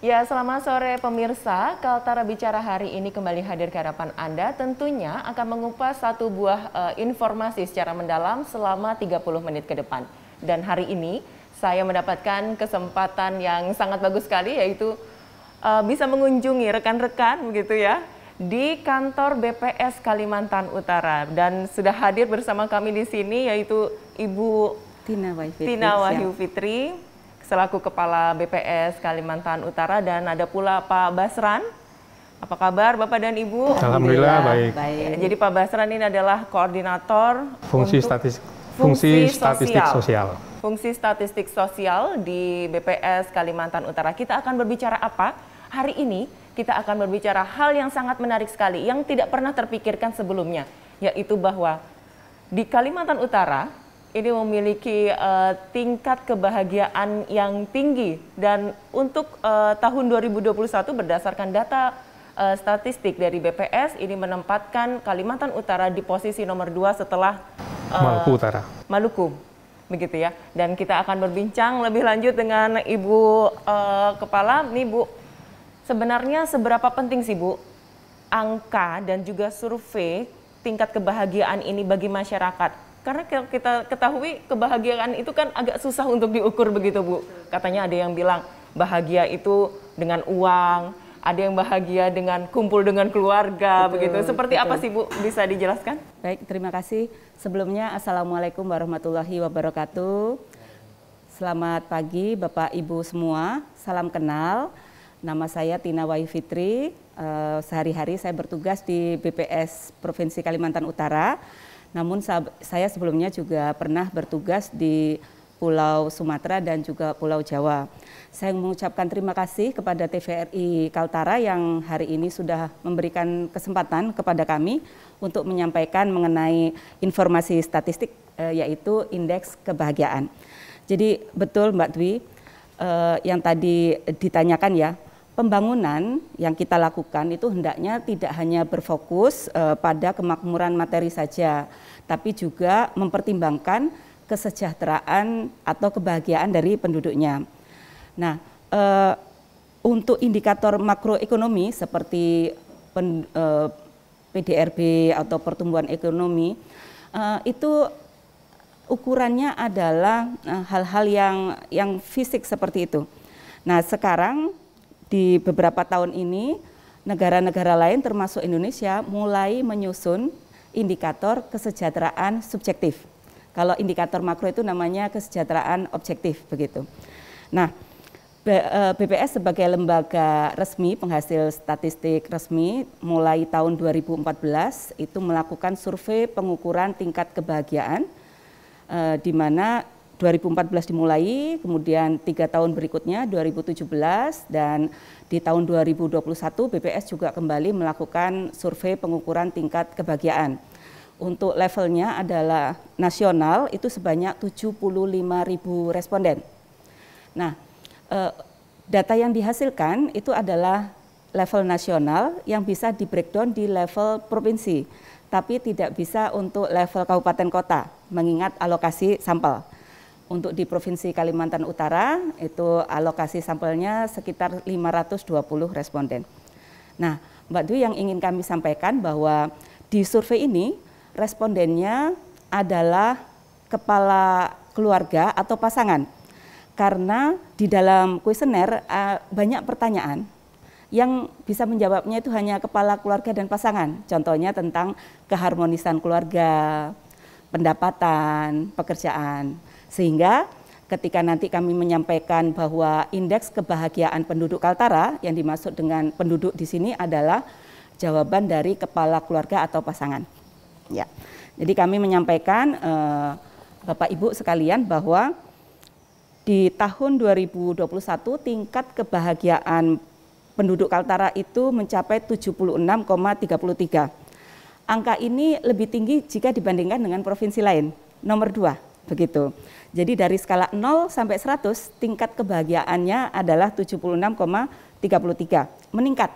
Ya, selamat sore pemirsa. Kaltara Bicara hari ini kembali hadir ke hadapan Anda. Tentunya akan mengupas satu buah e, informasi secara mendalam selama 30 menit ke depan. Dan hari ini saya mendapatkan kesempatan yang sangat bagus sekali yaitu e, bisa mengunjungi rekan-rekan begitu ya di kantor BPS Kalimantan Utara dan sudah hadir bersama kami di sini yaitu Ibu Tina Wahyu Fitri. Tina Wahyu Fitri selaku Kepala BPS Kalimantan Utara dan ada pula Pak Basran. Apa kabar Bapak dan Ibu? Alhamdulillah, Alhamdulillah baik. baik. Jadi Pak Basran ini adalah koordinator fungsi statistik fungsi, fungsi statistik sosial. sosial. Fungsi statistik sosial di BPS Kalimantan Utara. Kita akan berbicara apa? Hari ini kita akan berbicara hal yang sangat menarik sekali yang tidak pernah terpikirkan sebelumnya, yaitu bahwa di Kalimantan Utara ini memiliki uh, tingkat kebahagiaan yang tinggi dan untuk uh, tahun 2021 berdasarkan data uh, statistik dari BPS ini menempatkan Kalimantan Utara di posisi nomor 2 setelah uh, Maluku Utara. Maluku. Begitu ya. Dan kita akan berbincang lebih lanjut dengan Ibu uh, kepala nih Bu. Sebenarnya seberapa penting sih Bu angka dan juga survei tingkat kebahagiaan ini bagi masyarakat? Karena kita ketahui kebahagiaan itu kan agak susah untuk diukur begitu Bu. Katanya ada yang bilang bahagia itu dengan uang, ada yang bahagia dengan kumpul dengan keluarga betul, begitu. Seperti betul. apa sih Bu bisa dijelaskan? Baik, terima kasih. Sebelumnya Assalamualaikum warahmatullahi wabarakatuh. Selamat pagi Bapak Ibu semua, salam kenal. Nama saya Tina Wai Fitri. Eh, sehari-hari saya bertugas di BPS Provinsi Kalimantan Utara namun saya sebelumnya juga pernah bertugas di Pulau Sumatera dan juga Pulau Jawa. Saya mengucapkan terima kasih kepada TVRI Kaltara yang hari ini sudah memberikan kesempatan kepada kami untuk menyampaikan mengenai informasi statistik eh, yaitu indeks kebahagiaan. Jadi betul Mbak Dwi eh, yang tadi ditanyakan ya, pembangunan yang kita lakukan itu hendaknya tidak hanya berfokus uh, pada kemakmuran materi saja, tapi juga mempertimbangkan kesejahteraan atau kebahagiaan dari penduduknya. Nah, uh, untuk indikator makroekonomi seperti pen, uh, eh, PDRB atau pertumbuhan ekonomi itu ukurannya adalah hal-hal yang yang fisik seperti itu. Nah, sekarang di beberapa tahun ini negara-negara lain termasuk Indonesia mulai menyusun indikator kesejahteraan subjektif. Kalau indikator makro itu namanya kesejahteraan objektif begitu. Nah, BPS eh, sebagai lembaga resmi penghasil statistik resmi mulai tahun 2014 itu melakukan survei pengukuran tingkat kebahagiaan eh, di mana 2014 dimulai, kemudian tiga tahun berikutnya 2017 dan di tahun 2021 BPS juga kembali melakukan survei pengukuran tingkat kebahagiaan. Untuk levelnya adalah nasional itu sebanyak 75 ribu responden. Nah, eh, data yang dihasilkan itu adalah level nasional yang bisa di breakdown di level provinsi, tapi tidak bisa untuk level kabupaten kota mengingat alokasi sampel. Untuk di Provinsi Kalimantan Utara itu alokasi sampelnya sekitar 520 responden. Nah, Mbak Dwi yang ingin kami sampaikan bahwa di survei ini respondennya adalah kepala keluarga atau pasangan. Karena di dalam kuesioner eh, banyak pertanyaan yang bisa menjawabnya itu hanya kepala keluarga dan pasangan. Contohnya tentang keharmonisan keluarga, pendapatan, pekerjaan. Sehingga ketika nanti kami menyampaikan bahwa indeks kebahagiaan penduduk Kaltara yang dimaksud dengan penduduk di sini adalah jawaban dari kepala keluarga atau pasangan. Ya. Jadi kami menyampaikan eh, Bapak Ibu sekalian bahwa di tahun 2021 tingkat kebahagiaan penduduk Kaltara itu mencapai 76,33. Angka ini lebih tinggi jika dibandingkan dengan provinsi lain, nomor dua begitu. Jadi dari skala 0 sampai 100 tingkat kebahagiaannya adalah 76,33, meningkat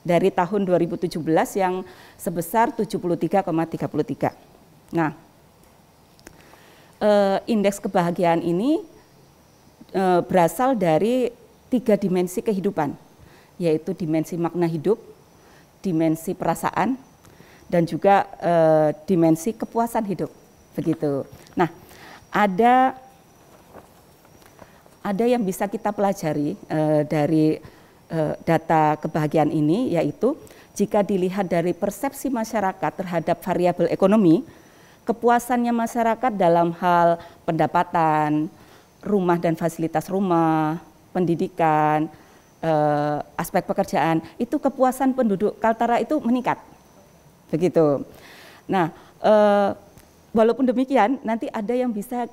dari tahun 2017 yang sebesar 73,33. Nah, eh, indeks kebahagiaan ini eh, berasal dari tiga dimensi kehidupan, yaitu dimensi makna hidup, dimensi perasaan, dan juga eh, dimensi kepuasan hidup begitu. Nah, ada ada yang bisa kita pelajari uh, dari uh, data kebahagiaan ini yaitu jika dilihat dari persepsi masyarakat terhadap variabel ekonomi, kepuasannya masyarakat dalam hal pendapatan, rumah dan fasilitas rumah, pendidikan, uh, aspek pekerjaan, itu kepuasan penduduk Kaltara itu meningkat. Begitu. Nah, uh, walaupun demikian nanti ada yang bisa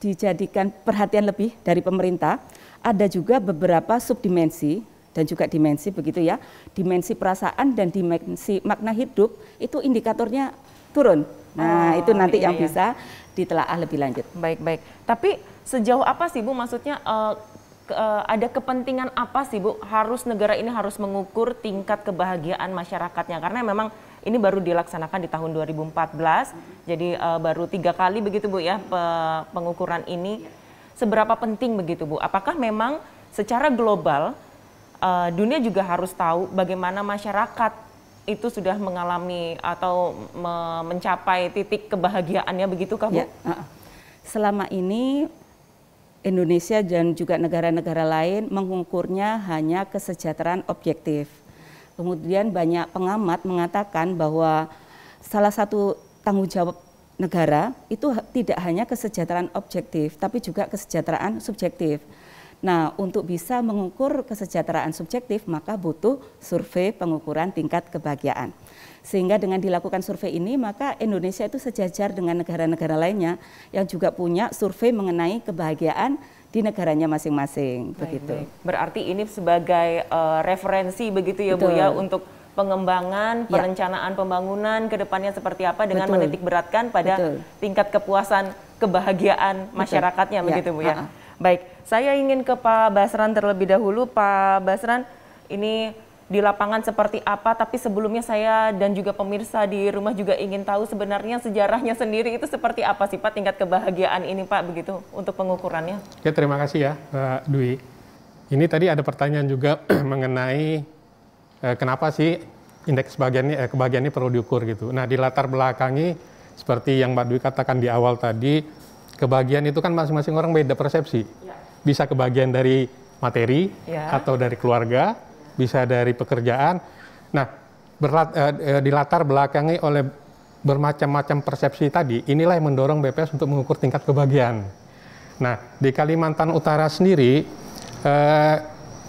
dijadikan perhatian lebih dari pemerintah. Ada juga beberapa subdimensi dan juga dimensi begitu ya. Dimensi perasaan dan dimensi makna hidup itu indikatornya turun. Nah, oh, itu nanti iya, yang iya. bisa ditelaah lebih lanjut. Baik, baik. Tapi sejauh apa sih Bu maksudnya uh, ke, uh, ada kepentingan apa sih Bu harus negara ini harus mengukur tingkat kebahagiaan masyarakatnya karena memang ini baru dilaksanakan di tahun 2014. Jadi uh, baru tiga kali begitu Bu ya pe pengukuran ini. Seberapa penting begitu Bu? Apakah memang secara global uh, dunia juga harus tahu bagaimana masyarakat itu sudah mengalami atau me mencapai titik kebahagiaannya begitu kah Bu? Ya, uh, selama ini Indonesia dan juga negara-negara lain mengukurnya hanya kesejahteraan objektif. Kemudian banyak pengamat mengatakan bahwa salah satu tanggung jawab negara itu tidak hanya kesejahteraan objektif, tapi juga kesejahteraan subjektif. Nah, untuk bisa mengukur kesejahteraan subjektif, maka butuh survei pengukuran tingkat kebahagiaan. Sehingga dengan dilakukan survei ini, maka Indonesia itu sejajar dengan negara-negara lainnya yang juga punya survei mengenai kebahagiaan di negaranya masing-masing begitu. Berarti ini sebagai uh, referensi begitu ya Betul. Bu ya untuk pengembangan, ya. perencanaan pembangunan ke depannya seperti apa dengan Betul. menitik beratkan pada Betul. tingkat kepuasan, kebahagiaan Betul. masyarakatnya ya. begitu Bu ya. Ha -ha. Baik, saya ingin ke Pak Basran terlebih dahulu. Pak Basran, ini di lapangan seperti apa. Tapi sebelumnya saya dan juga pemirsa di rumah juga ingin tahu sebenarnya sejarahnya sendiri itu seperti apa sih Pak tingkat kebahagiaan ini Pak begitu untuk pengukurannya. Ya terima kasih ya Pak Dwi. Ini tadi ada pertanyaan juga mengenai eh, kenapa sih indeks kebahagiaan ini, eh, kebahagiaan ini perlu diukur gitu. Nah di latar belakangi seperti yang Mbak Dwi katakan di awal tadi kebahagiaan itu kan masing-masing orang beda persepsi. Ya. Bisa kebahagiaan dari materi ya. atau dari keluarga bisa dari pekerjaan. Nah, berlat, eh, eh, dilatar belakangi oleh bermacam-macam persepsi tadi, inilah yang mendorong BPS untuk mengukur tingkat kebahagiaan. Nah, di Kalimantan Utara sendiri, eh,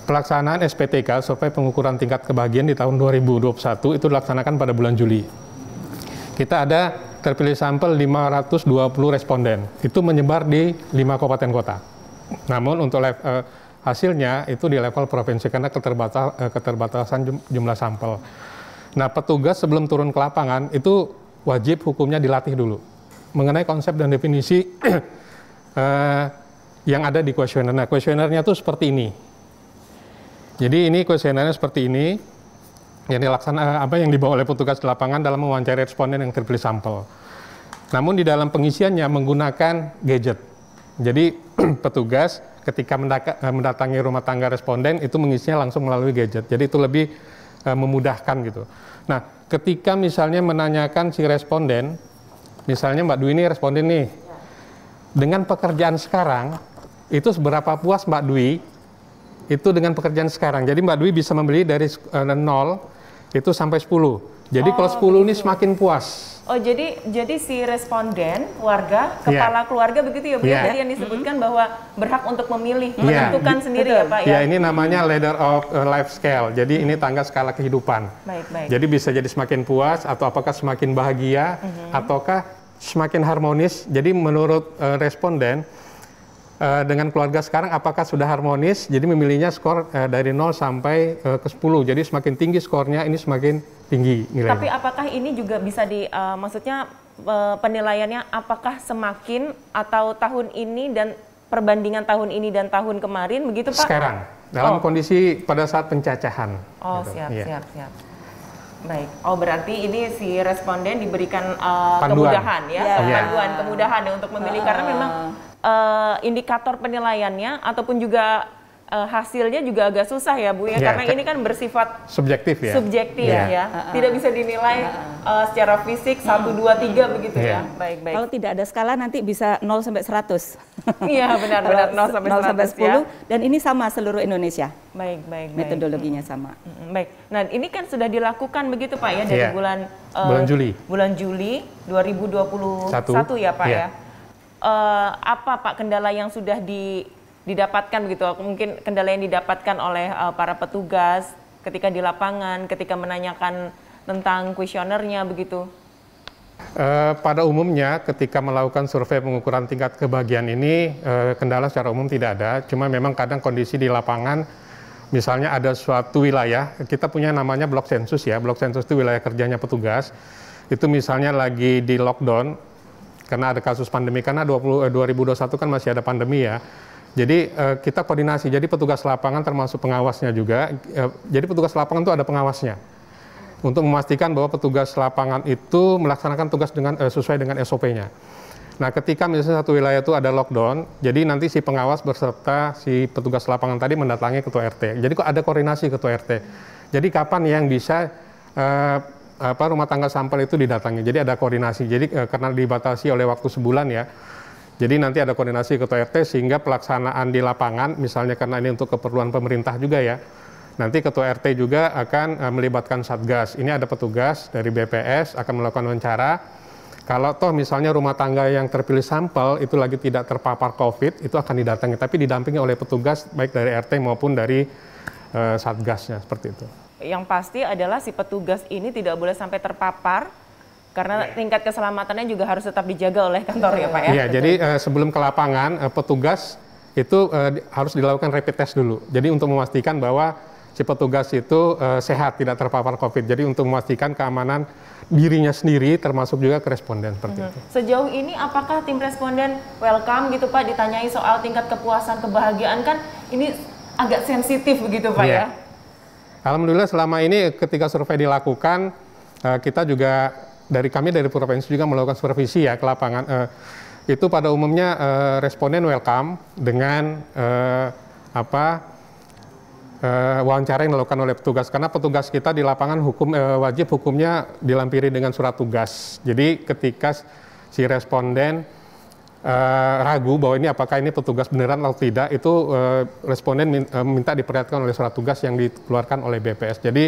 pelaksanaan SPTK, Survei Pengukuran Tingkat Kebahagiaan di tahun 2021, itu dilaksanakan pada bulan Juli. Kita ada terpilih sampel 520 responden. Itu menyebar di 5 kabupaten kota. Namun untuk eh, hasilnya itu di level provinsi karena keterbatas, eh, keterbatasan jumlah sampel. Nah, petugas sebelum turun ke lapangan itu wajib hukumnya dilatih dulu mengenai konsep dan definisi eh, yang ada di kuesioner. Nah, kuesionernya itu seperti ini. Jadi ini kuesionernya seperti ini yang dilaksana eh, apa yang dibawa oleh petugas di lapangan dalam mewawancarai responden yang terpilih sampel. Namun di dalam pengisiannya menggunakan gadget. Jadi petugas ketika eh, mendatangi rumah tangga responden itu mengisinya langsung melalui gadget. Jadi itu lebih uh, memudahkan gitu. Nah, ketika misalnya menanyakan si responden, misalnya Mbak Dwi ini responden nih, dengan pekerjaan sekarang itu seberapa puas Mbak Dwi itu dengan pekerjaan sekarang. Jadi Mbak Dwi bisa membeli dari uh, eh, 0 itu sampai 10. Jadi oh, kalau 10 ini gitu. semakin puas. Oh jadi jadi si responden warga iya. kepala yeah. keluarga begitu ya Bu yeah. Jadi iya. yang disebutkan mm -hmm. bahwa berhak untuk memilih yeah. menentukan yeah. sendiri Betul. ya Pak ya. Ya ini namanya ladder of eh, life scale. Jadi ini tangga skala kehidupan. Baik baik. Jadi bisa jadi semakin puas atau apakah semakin bahagia mm -hmm. ataukah semakin harmonis. Jadi menurut uh, responden Eh, dengan keluarga sekarang apakah sudah harmonis? Jadi memilihnya skor uh, dari 0 sampai uh, ke 10. Jadi semakin tinggi skornya ini semakin tinggi nilainya. Tapi apakah ini juga bisa di uh, maksudnya uh, penilaiannya apakah semakin atau tahun ini dan perbandingan tahun ini dan tahun kemarin begitu Pak? Sekarang dalam oh. kondisi pada saat pencacahan. Oh, gitu. siap, ya. siap, siap. Baik. Oh berarti ini si responden diberikan uh, kemudahan ya, yeah. panduan kemudahan ya untuk memilih uh. karena memang uh, indikator penilaiannya ataupun juga uh, hasilnya juga agak susah ya Bu ya, ya karena ini kan bersifat subjektif ya. Subjektif iya. ya. ya. Uh, Tidak bisa dinilai uh, secara fisik 1 2 3 begitu ya. ya. Baik, baik. Kalau tidak ada skala nanti bisa 0 sampai 100. Iya, benar benar 0 sampai 100, 0 sampai 10 ya. dan ini sama seluruh Indonesia. Baik, baik, baik. Metodologinya sama. Baik. Nah, ini kan sudah dilakukan begitu Pak ya dari ya. bulan uh, bulan Juli. Bulan Juli 2021 Satu. ya Pak iya. ya. ya. Uh, apa Pak kendala yang sudah di didapatkan begitu mungkin kendala yang didapatkan oleh uh, para petugas ketika di lapangan ketika menanyakan tentang kuesionernya begitu Uh, pada umumnya ketika melakukan survei pengukuran tingkat kebahagiaan ini uh, kendala secara umum tidak ada, cuma memang kadang kondisi di lapangan misalnya ada suatu wilayah, kita punya namanya blok sensus ya, blok sensus itu wilayah kerjanya petugas, itu misalnya lagi di lockdown karena ada kasus pandemi, karena 20, eh, 2021 kan masih ada pandemi ya, jadi uh, kita koordinasi. Jadi petugas lapangan termasuk pengawasnya juga. Uh, jadi petugas lapangan itu ada pengawasnya untuk memastikan bahwa petugas lapangan itu melaksanakan tugas dengan uh, sesuai dengan SOP-nya. Nah, ketika misalnya satu wilayah itu ada lockdown, jadi nanti si pengawas beserta si petugas lapangan tadi mendatangi ketua RT. Jadi kok ada koordinasi ketua RT. Jadi kapan yang bisa uh, apa rumah tangga sampel itu didatangi. Jadi ada koordinasi. Jadi uh, karena dibatasi oleh waktu sebulan ya jadi nanti ada koordinasi ketua RT sehingga pelaksanaan di lapangan, misalnya karena ini untuk keperluan pemerintah juga ya, nanti ketua RT juga akan eh, melibatkan satgas. Ini ada petugas dari BPS akan melakukan wawancara. Kalau toh misalnya rumah tangga yang terpilih sampel itu lagi tidak terpapar COVID, itu akan didatangi, tapi didampingi oleh petugas baik dari RT maupun dari uh, satgasnya seperti itu. Yang pasti adalah si petugas ini tidak boleh sampai terpapar karena iya. tingkat keselamatannya juga harus tetap dijaga oleh kantor ya Pak ya. Iya, jadi uh, sebelum ke lapangan uh, petugas itu uh, harus dilakukan rapid test dulu. Jadi untuk memastikan bahwa si petugas itu uh, sehat tidak terpapar Covid. Jadi untuk memastikan keamanan dirinya sendiri termasuk juga ke responden seperti mm Sejauh ini apakah tim responden welcome gitu Pak ditanyai soal tingkat kepuasan kebahagiaan kan ini agak sensitif begitu Pak yeah. ya? Alhamdulillah selama ini ketika survei dilakukan kita juga dari kami dari provinsi juga melakukan supervisi ya ke lapangan. Uh, itu pada umumnya uh, responden welcome dengan uh, apa uh, wawancara yang dilakukan oleh petugas karena petugas kita di lapangan hukum uh, wajib hukumnya dilampiri dengan surat tugas. Jadi ketika si responden uh, ragu bahwa ini apakah ini petugas beneran atau tidak itu uh, responden minta, uh, minta diperlihatkan oleh surat tugas yang dikeluarkan oleh BPS. Jadi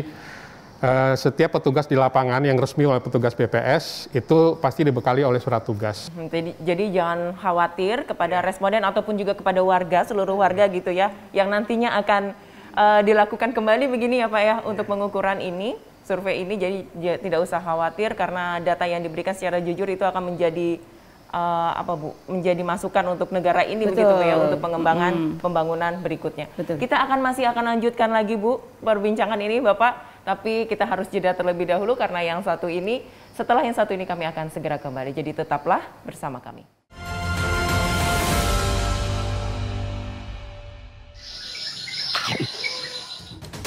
Eh, setiap petugas di lapangan yang resmi oleh petugas BPS itu pasti dibekali oleh surat tugas. Hmm, jadi, jadi jangan khawatir kepada iya. responden ataupun juga kepada warga, seluruh warga gitu ya, yang nantinya akan uh, dilakukan kembali begini ya Pak ya iya. untuk pengukuran ini, survei ini. Jadi ya, tidak usah khawatir karena data yang diberikan secara jujur itu akan menjadi uh, apa Bu menjadi masukan untuk negara ini Betul. begitu ya untuk pengembangan pembangunan berikutnya. Betul. Kita akan masih akan lanjutkan lagi Bu perbincangan ini Bapak tapi kita harus jeda terlebih dahulu karena yang satu ini, setelah yang satu ini kami akan segera kembali. Jadi tetaplah bersama kami.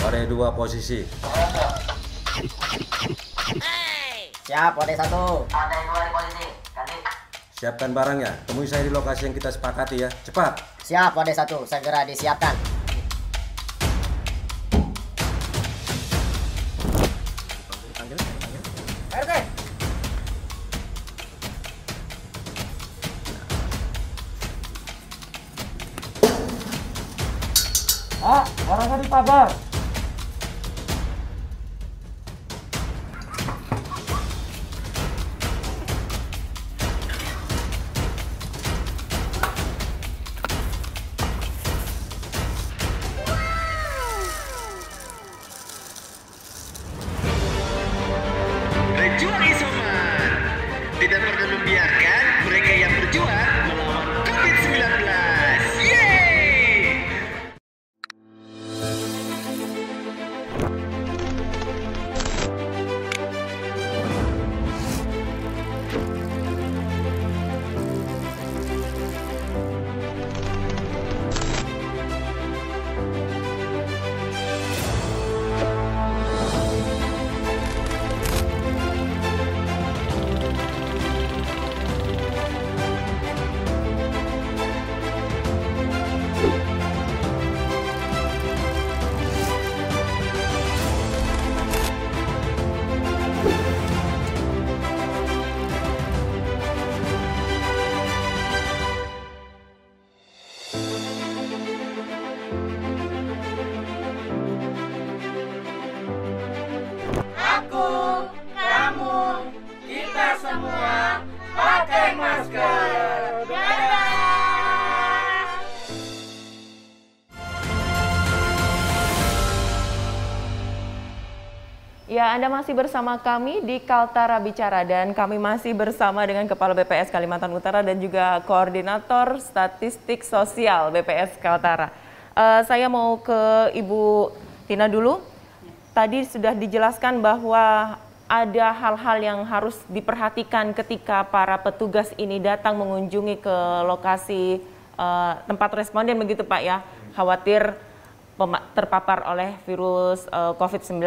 Ore dua posisi. Hey. Siap, ore satu. Ore dua di posisi. Ganti. Siapkan barangnya. Temui saya di lokasi yang kita sepakati ya. Cepat. Siap, ore satu. Segera disiapkan. baba. Anda masih bersama kami di Kaltara Bicara dan kami masih bersama dengan Kepala BPS Kalimantan Utara dan juga Koordinator Statistik Sosial BPS Kaltara. Uh, saya mau ke Ibu Tina dulu. Tadi sudah dijelaskan bahwa ada hal-hal yang harus diperhatikan ketika para petugas ini datang mengunjungi ke lokasi uh, tempat responden begitu Pak ya. Khawatir terpapar oleh virus uh, eh, COVID-19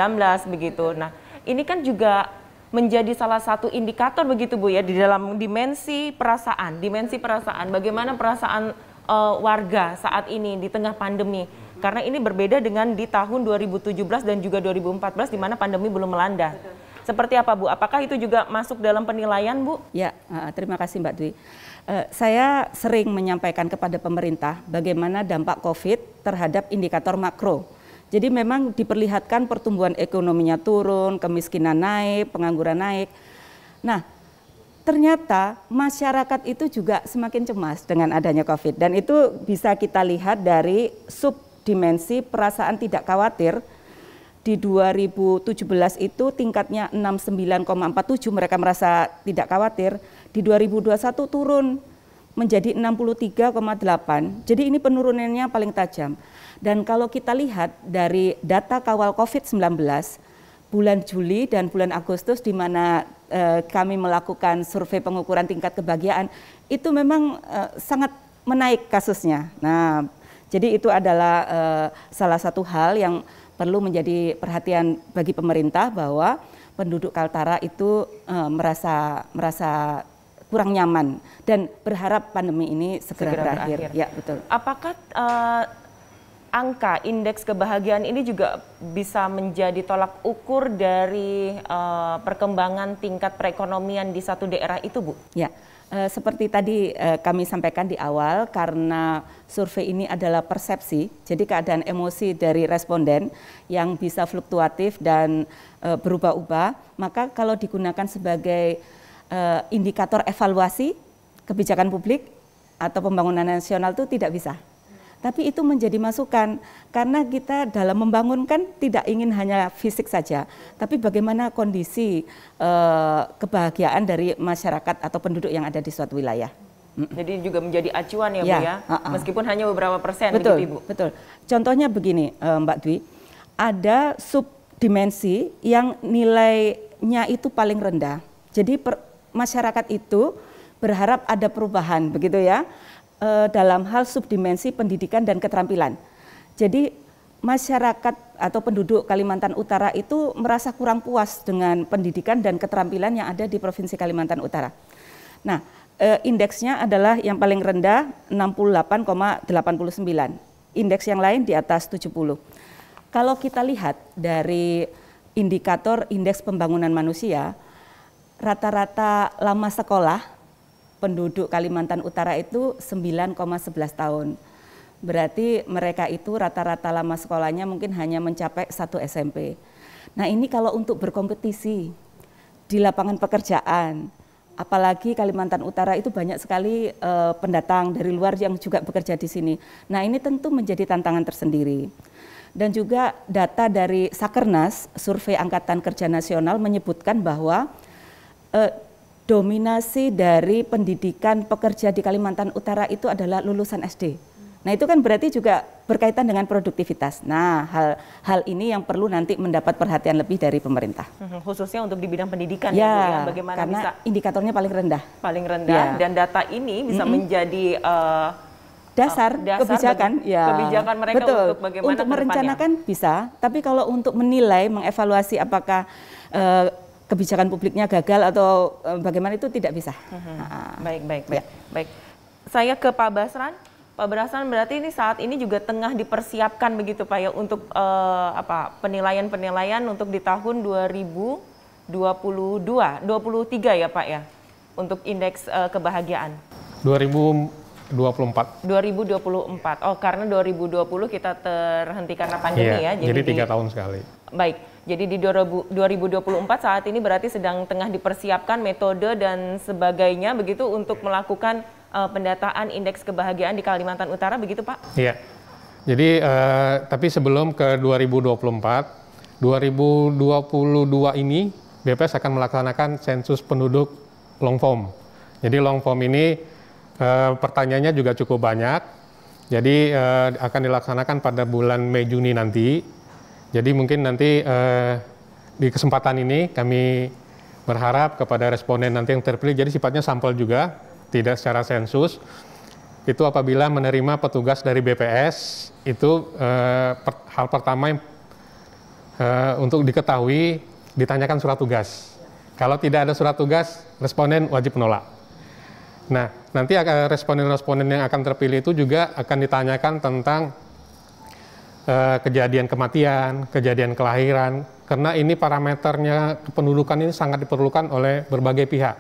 begitu. Nah, ini kan juga menjadi salah satu indikator begitu Bu ya di dalam dimensi perasaan, dimensi perasaan bagaimana perasaan uh, warga saat ini di tengah pandemi. Karena ini berbeda dengan di tahun 2017 dan juga 2014 di mana pandemi belum melanda. Seperti apa Bu? Apakah itu juga masuk dalam penilaian Bu? Ya, eh, terima kasih Mbak Dwi. Eh, saya sering menyampaikan kepada pemerintah bagaimana dampak COVID terhadap indikator makro. Jadi memang diperlihatkan pertumbuhan ekonominya turun, kemiskinan naik, pengangguran naik. Nah, ternyata masyarakat itu juga semakin cemas dengan adanya COVID dan itu bisa kita lihat dari subdimensi perasaan tidak khawatir di 2017 itu tingkatnya 69,47 mereka merasa tidak khawatir di 2021 turun menjadi 63,8. Jadi ini penurunannya paling tajam. Dan kalau kita lihat dari data kawal COVID-19 bulan Juli dan bulan Agustus di mana e, kami melakukan survei pengukuran tingkat kebahagiaan itu memang e, sangat menaik kasusnya. Nah, jadi itu adalah e, salah satu hal yang perlu menjadi perhatian bagi pemerintah bahwa penduduk Kaltara itu merasa merasa kurang nyaman dan berharap pandemi ini segera, segera berakhir. berakhir. Ya, betul. Apakah uh, angka indeks kebahagiaan ini juga bisa menjadi tolak ukur dari uh, perkembangan tingkat perekonomian di satu daerah itu, Bu? Ya. Eh, seperti tadi kami sampaikan di awal, karena survei ini adalah persepsi, jadi keadaan emosi dari responden yang bisa fluktuatif dan uh, berubah-ubah, maka kalau digunakan sebagai uh, indikator evaluasi kebijakan publik atau pembangunan nasional itu tidak bisa. Tapi itu menjadi masukan karena kita dalam membangun kan tidak ingin hanya fisik saja, tapi bagaimana kondisi e, kebahagiaan dari masyarakat atau penduduk yang ada di suatu wilayah. Jadi juga menjadi acuan ya, ya Bu ya, uh -uh. meskipun hanya beberapa persen betul, begitu Ibu. Betul. Contohnya begini eh, Mbak Dwi, ada subdimensi yang nilainya itu paling rendah. Jadi per, masyarakat itu berharap ada perubahan begitu ya eh, dalam hal subdimensi pendidikan dan keterampilan. Jadi masyarakat atau penduduk Kalimantan Utara itu merasa kurang puas dengan pendidikan dan keterampilan yang ada di Provinsi Kalimantan Utara. Nah, eh, indeksnya adalah yang paling rendah 68,89. Indeks yang lain di atas 70. Kalau kita lihat dari indikator indeks pembangunan manusia, rata-rata lama sekolah penduduk Kalimantan Utara itu 9,11 tahun. Berarti mereka itu rata-rata lama sekolahnya mungkin hanya mencapai satu SMP. Nah ini kalau untuk berkompetisi di lapangan pekerjaan, apalagi Kalimantan Utara itu banyak sekali uh, pendatang dari luar yang juga bekerja di sini. Nah ini tentu menjadi tantangan tersendiri. Dan juga data dari Sakernas, Survei Angkatan Kerja Nasional menyebutkan bahwa eh, dominasi dari pendidikan pekerja di Kalimantan Utara itu adalah lulusan SD. Nah itu kan berarti juga berkaitan dengan produktivitas. Nah hal hal ini yang perlu nanti mendapat perhatian lebih dari pemerintah. Mhm, khususnya untuk di bidang pendidikan ya, ya, ya bagaimana karena bisa indikatornya paling rendah. Paling rendah ya. dan data ini bisa mm -hmm. menjadi uh, dasar, dasar kebijakan bagi, ya kebijakan mereka betul. untuk bagaimana untuk merencanakan bisa tapi kalau untuk menilai mengevaluasi apakah uh, kebijakan publiknya gagal atau eh, bagaimana itu tidak bisa. Hmm. baik, ah, ah. baik, baik, ya. baik. Saya ke Pak Basran. Pak Basran berarti ini saat ini juga tengah dipersiapkan begitu Pak ya untuk eh, apa penilaian-penilaian untuk di tahun 2022, 23 ya Pak ya untuk indeks eh, kebahagiaan. 2000 2024. 2024. Oh, karena 2020 kita terhenti karena pandemi yeah, ya. Jadi tiga tahun sekali. Baik. Jadi di 2024 saat ini berarti sedang tengah dipersiapkan metode dan sebagainya begitu untuk melakukan uh, pendataan indeks kebahagiaan di Kalimantan Utara begitu, Pak? Iya. Yeah. Jadi uh, tapi sebelum ke 2024, 2022 ini BPS akan melaksanakan sensus penduduk long form. Jadi long form ini e, pertanyaannya juga cukup banyak. Jadi e, akan dilaksanakan pada bulan Mei Juni nanti. Jadi mungkin nanti e, di kesempatan ini kami berharap kepada responden nanti yang terpilih. Jadi sifatnya sampel juga, tidak secara sensus. Itu apabila menerima petugas dari BPS itu e, per, hal pertama yang e, untuk diketahui ditanyakan surat tugas. Kalau tidak ada surat tugas, responden wajib menolak. Nah, nanti responden-responden yang akan terpilih itu juga akan ditanyakan tentang uh, kejadian kematian, kejadian kelahiran, karena ini parameternya kependudukan ini sangat diperlukan oleh berbagai pihak,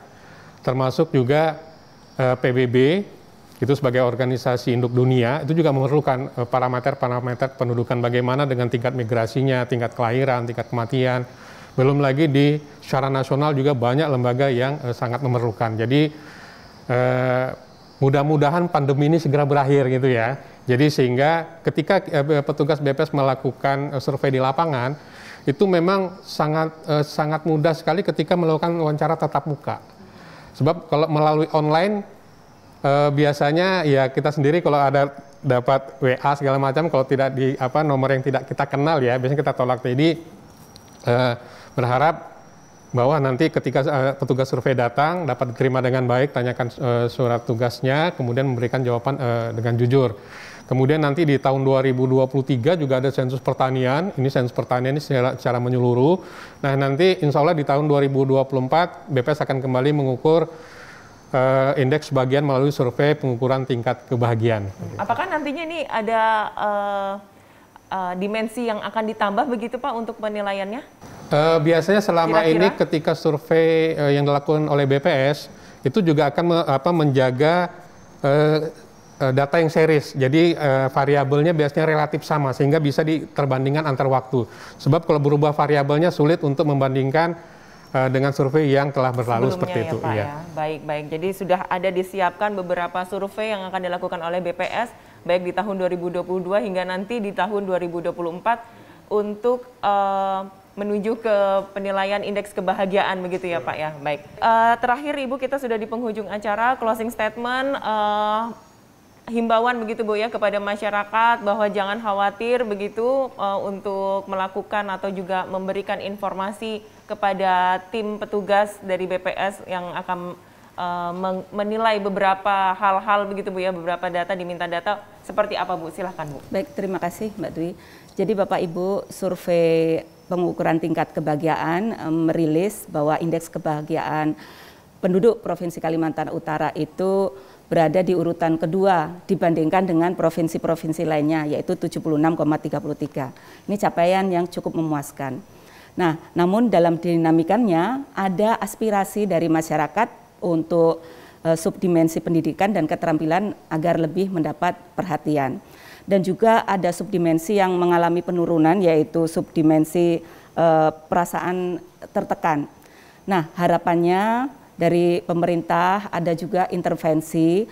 termasuk juga uh, eh, PBB itu sebagai organisasi induk dunia itu juga memerlukan eh, parameter-parameter uh, pendudukan bagaimana dengan tingkat migrasinya, tingkat kelahiran, tingkat kematian. Belum lagi di secara nasional juga banyak lembaga yang sangat memerlukan. Jadi Eh, mudah-mudahan pandemi ini segera berakhir gitu ya. Jadi sehingga ketika eh, petugas BPS melakukan eh, survei di lapangan itu memang sangat sangat mudah sekali ketika melakukan wawancara tatap muka. Sebab kalau melalui online biasanya ya kita sendiri kalau ada dapat WA segala macam kalau tidak di apa nomor yang tidak kita kenal ya biasanya kita tolak. Jadi berharap bahwa nanti ketika eh, petugas survei datang dapat diterima dengan baik, tanyakan eh, surat tugasnya, kemudian memberikan jawaban eh, dengan jujur. Kemudian nanti di tahun 2023 juga ada sensus pertanian. Ini sensus pertanian ini secara, secara menyeluruh. Nah nanti insya Allah di tahun 2024 BPS akan kembali mengukur uh, indeks bagian melalui survei pengukuran tingkat kebahagiaan. Apakah nantinya ini ada uh, uh, dimensi yang akan ditambah begitu Pak untuk penilaiannya? Uh, biasanya selama Kira-kira? ini ketika survei uh, yang dilakukan oleh BPS itu juga akan me, apa, menjaga uh, data yang series. Jadi uh, variabelnya biasanya relatif sama sehingga bisa diterbandingkan antar waktu. Sebab kalau berubah variabelnya sulit untuk membandingkan dengan survei yang telah berlalu Sebelumnya seperti ya, itu. Pak, iya. ya. Baik, baik. Jadi sudah ada disiapkan beberapa survei yang akan dilakukan oleh BPS baik di tahun 2022 hingga nanti di tahun 2024 untuk uh, menuju ke penilaian indeks kebahagiaan begitu ya Pak ya. Baik. Uh, terakhir Ibu kita sudah di penghujung acara closing statement uh, himbauan begitu Bu ya kepada masyarakat bahwa jangan khawatir begitu uh, untuk melakukan atau juga memberikan informasi kepada tim petugas dari BPS yang akan menilai beberapa hal-hal begitu Bu ya, beberapa data diminta data seperti apa Bu? Silahkan Bu. Baik, terima kasih Mbak Dwi. Jadi Bapak Ibu survei pengukuran tingkat kebahagiaan merilis bahwa indeks kebahagiaan penduduk Provinsi Kalimantan Utara itu berada di urutan kedua dibandingkan dengan provinsi-provinsi lainnya yaitu 76,33. Ini capaian yang cukup memuaskan. Nah, namun dalam dinamikannya ada aspirasi dari masyarakat untuk eh, subdimensi pendidikan dan keterampilan agar lebih mendapat perhatian dan juga ada subdimensi yang mengalami penurunan yaitu subdimensi eh, perasaan tertekan. Nah, harapannya dari pemerintah ada juga intervensi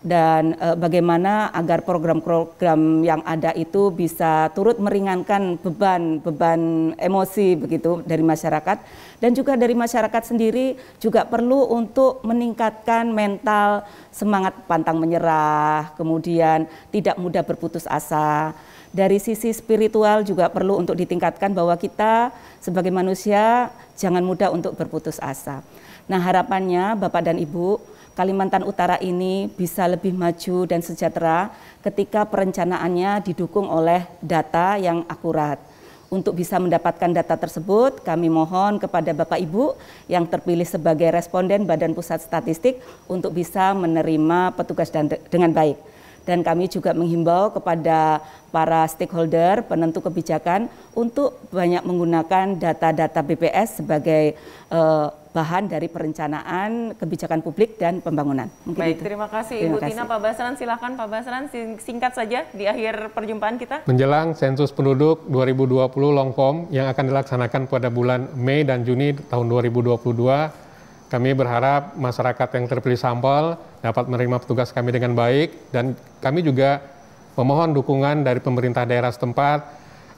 dan e, bagaimana agar program-program yang ada itu bisa turut meringankan beban beban emosi begitu dari masyarakat dan juga dari masyarakat sendiri juga perlu untuk meningkatkan mental semangat pantang menyerah kemudian tidak mudah berputus asa dari sisi spiritual juga perlu untuk ditingkatkan bahwa kita sebagai manusia jangan mudah untuk berputus asa. Nah, harapannya Bapak dan Ibu Kalimantan Utara ini bisa lebih maju dan sejahtera ketika perencanaannya didukung oleh data yang akurat. Untuk bisa mendapatkan data tersebut, kami mohon kepada Bapak Ibu yang terpilih sebagai responden Badan Pusat Statistik untuk bisa menerima petugas dengan baik dan kami juga menghimbau kepada para stakeholder penentu kebijakan untuk banyak menggunakan data-data BPS sebagai uh, bahan dari perencanaan kebijakan publik dan pembangunan. Mungkin Baik, itu. terima kasih terima Ibu kasih. Tina. Pak Basran, silakan Pak Basran singkat saja di akhir perjumpaan kita. Menjelang sensus penduduk 2020 long form yang akan dilaksanakan pada bulan Mei dan Juni tahun 2022, kami berharap masyarakat yang terpilih sampel dapat menerima petugas kami dengan baik dan kami juga memohon dukungan dari pemerintah daerah setempat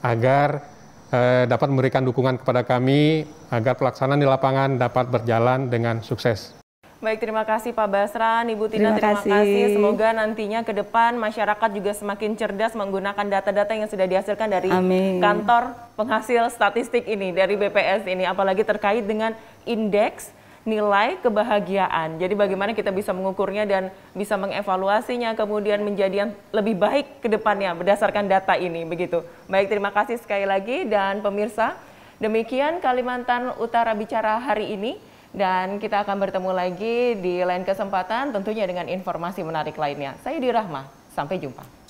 agar eh, dapat memberikan dukungan kepada kami agar pelaksanaan di lapangan dapat berjalan dengan sukses. Baik, terima kasih Pak Basran, Ibu Tina, terima, terima kasih. kasih. Semoga nantinya ke depan masyarakat juga semakin cerdas menggunakan data-data yang sudah dihasilkan dari Amin. kantor penghasil statistik ini, dari BPS ini, apalagi terkait dengan indeks nilai kebahagiaan. Jadi bagaimana kita bisa mengukurnya dan bisa mengevaluasinya kemudian menjadi yang lebih baik ke depannya berdasarkan data ini begitu. Baik, terima kasih sekali lagi dan pemirsa, demikian Kalimantan Utara bicara hari ini dan kita akan bertemu lagi di lain kesempatan tentunya dengan informasi menarik lainnya. Saya Dirahma, sampai jumpa.